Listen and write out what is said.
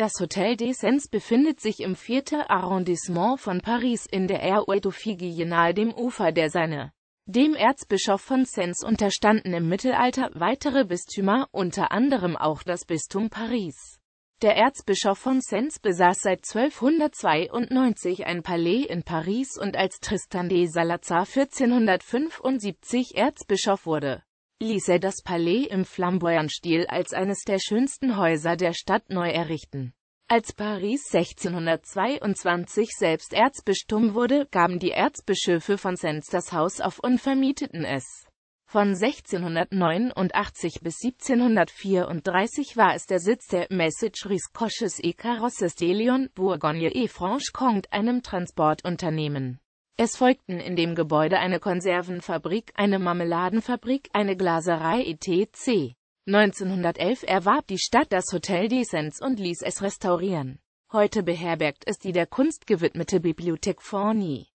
Das Hotel Sens befindet sich im 4. Arrondissement von Paris in der Aire d'Offigie nahe dem Ufer der Seine. Dem Erzbischof von Sens unterstanden im Mittelalter weitere Bistümer, unter anderem auch das Bistum Paris. Der Erzbischof von Sens besaß seit 1292 ein Palais in Paris und als Tristan de Salazar 1475 Erzbischof wurde, ließ er das Palais im Flamboyant-Stil als eines der schönsten Häuser der Stadt neu errichten. Als Paris 1622 selbst Erzbistum wurde, gaben die Erzbischöfe von Sens das Haus auf und vermieteten es. Von 1689 bis 1734 war es der Sitz der message Coches et Carrosses de Lyon, Bourgogne et Franche-Comte, einem Transportunternehmen. Es folgten in dem Gebäude eine Konservenfabrik, eine Marmeladenfabrik, eine Glaserei etc. 1911 erwarb die Stadt das Hotel Desens und ließ es restaurieren. Heute beherbergt es die der Kunst gewidmete Bibliothek Forni.